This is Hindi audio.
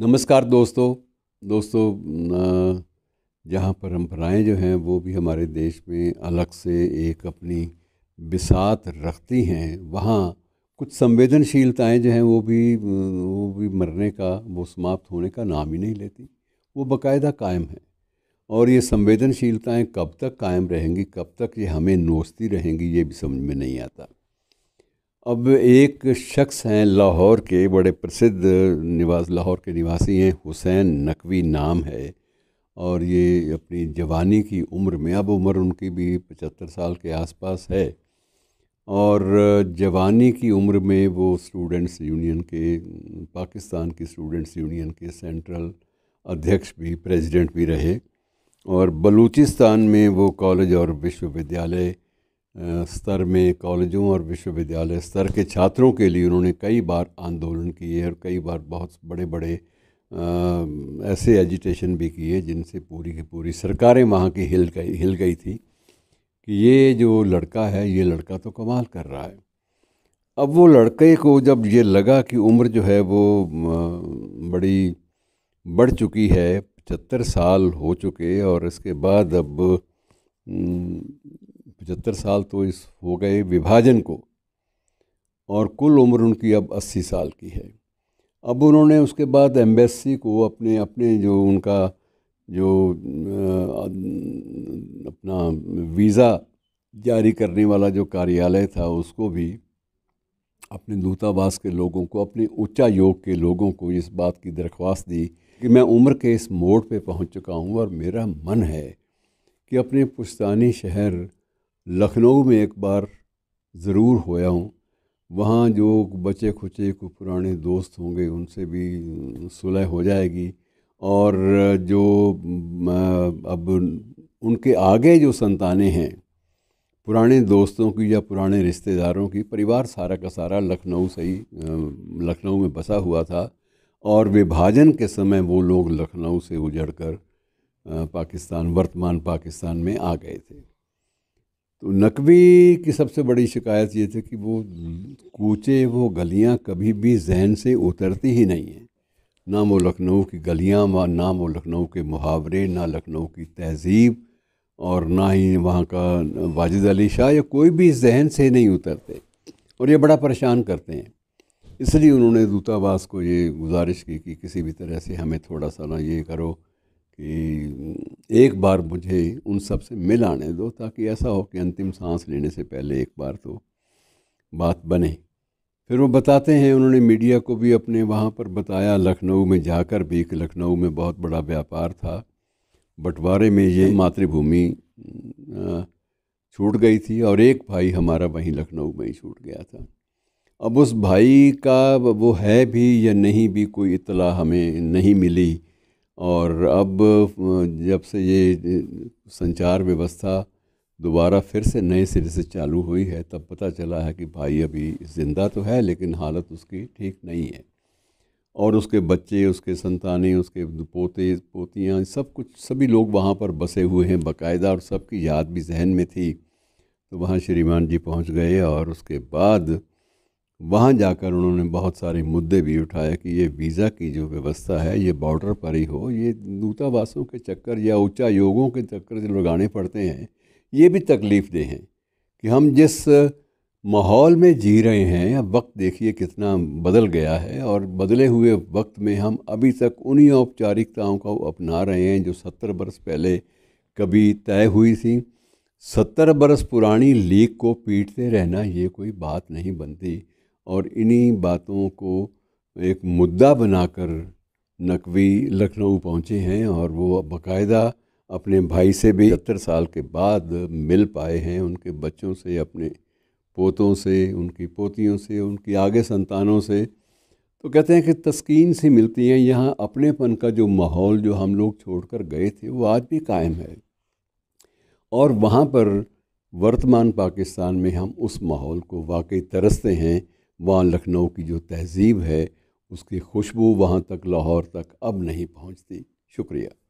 नमस्कार दोस्तों दोस्तों जहाँ परंपराएं जो हैं वो भी हमारे देश में अलग से एक अपनी बिसात रखती हैं वहाँ कुछ संवेदनशीलताएं जो हैं वो भी वो भी मरने का वो समाप्त होने का नाम ही नहीं लेती वो बकायदा कायम है और ये संवेदनशीलताएं कब तक कायम रहेंगी कब तक ये हमें नोचती रहेंगी ये भी समझ में नहीं आता अब एक शख्स हैं लाहौर के बड़े प्रसिद्ध निवास लाहौर के निवासी हैं हुसैन नकवी नाम है और ये अपनी जवानी की उम्र में अब उम्र उनकी भी पचहत्तर साल के आसपास है और जवानी की उम्र में वो स्टूडेंट्स यूनियन के पाकिस्तान की स्टूडेंट्स यूनियन के सेंट्रल अध्यक्ष भी प्रेसिडेंट भी रहे और बलूचिस्तान में वो कॉलेज और विश्वविद्यालय स्तर में कॉलेजों और विश्वविद्यालय स्तर के छात्रों के लिए उन्होंने कई बार आंदोलन किए और कई बार बहुत बड़े बड़े ऐसे एजिटेशन भी किए जिनसे पूरी की पूरी सरकारें वहाँ की हिल गई हिल गई थी कि ये जो लड़का है ये लड़का तो कमाल कर रहा है अब वो लड़के को जब ये लगा कि उम्र जो है वो बड़ी बढ़ चुकी है पचहत्तर साल हो चुके और इसके बाद अब पचहत्तर साल तो इस हो गए विभाजन को और कुल उम्र उनकी अब अस्सी साल की है अब उन्होंने उसके बाद एम्बेसी को अपने अपने जो उनका जो अपना वीज़ा जारी करने वाला जो कार्यालय था उसको भी अपने दूतावास के लोगों को अपने उच्चायोग के लोगों को इस बात की दरख्वास्त दी कि मैं उम्र के इस मोड़ पे पहुंच चुका हूं और मेरा मन है कि अपने पुश्तानी शहर लखनऊ में एक बार ज़रूर होया हूँ वहाँ जो बचे खुचे को पुराने दोस्त होंगे उनसे भी सुलह हो जाएगी और जो अब उनके आगे जो संतानें हैं पुराने दोस्तों की या पुराने रिश्तेदारों की परिवार सारा का सारा लखनऊ से ही लखनऊ में बसा हुआ था और विभाजन के समय वो लोग लखनऊ से उजड़कर पाकिस्तान वर्तमान पाकिस्तान में आ गए थे तो नकवी की सबसे बड़ी शिकायत ये थी कि वो कूचे वो गलियां कभी भी जहन से उतरती ही नहीं हैं ना वो लखनऊ की गलियां व ना वो लखनऊ के मुहावरे ना लखनऊ की तहजीब और ना ही वहाँ का वाजिद अली शाह या कोई भी जहन से नहीं उतरते और ये बड़ा परेशान करते हैं इसलिए उन्होंने दूतावास को ये गुजारिश की कि किसी भी तरह से हमें थोड़ा सा ना ये करो कि एक बार मुझे उन सब से मिल आने दो ताकि ऐसा हो कि अंतिम सांस लेने से पहले एक बार तो बात बने फिर वो बताते हैं उन्होंने मीडिया को भी अपने वहाँ पर बताया लखनऊ में जाकर भी कि लखनऊ में बहुत बड़ा व्यापार था बंटवारे में ये मातृभूमि छूट गई थी और एक भाई हमारा वहीं लखनऊ में ही छूट गया था अब उस भाई का वो है भी या नहीं भी कोई इतला हमें नहीं मिली और अब जब से ये संचार व्यवस्था दोबारा फिर से नए सिरे से चालू हुई है तब पता चला है कि भाई अभी ज़िंदा तो है लेकिन हालत उसकी ठीक नहीं है और उसके बच्चे उसके संतानी उसके पोते पोतियाँ सब कुछ सभी लोग वहाँ पर बसे हुए हैं बकायदा और सबकी याद भी जहन में थी तो वहाँ श्रीमान जी पहुँच गए और उसके बाद वहाँ जाकर उन्होंने बहुत सारे मुद्दे भी उठाए कि ये वीज़ा की जो व्यवस्था है ये बॉर्डर पर ही हो ये दूतावासों के चक्कर या उच्चायोगों के चक्कर जो लगाने पड़ते हैं ये भी तकलीफ़ दे हैं कि हम जिस माहौल में जी रहे हैं या वक्त देखिए कितना बदल गया है और बदले हुए वक्त में हम अभी तक उन्हीं औपचारिकताओं को अपना रहे हैं जो सत्तर बरस पहले कभी तय हुई थी सत्तर बरस पुरानी लीग को पीटते रहना ये कोई बात नहीं बनती और इन्हीं बातों को एक मुद्दा बनाकर नकवी लखनऊ पहुँचे हैं और वो बाकायदा अपने भाई से भी सत्तर साल के बाद मिल पाए हैं उनके बच्चों से अपने पोतों से उनकी पोतियों से उनकी आगे संतानों से तो कहते हैं कि तस्कीन सी मिलती है यहाँ अपनेपन का जो माहौल जो हम लोग छोड़कर गए थे वो आज भी कायम है और वहाँ पर वर्तमान पाकिस्तान में हम उस माहौल को वाकई तरसते हैं वहाँ लखनऊ की जो तहजीब है उसकी खुशबू वहाँ तक लाहौर तक अब नहीं पहुँचती शुक्रिया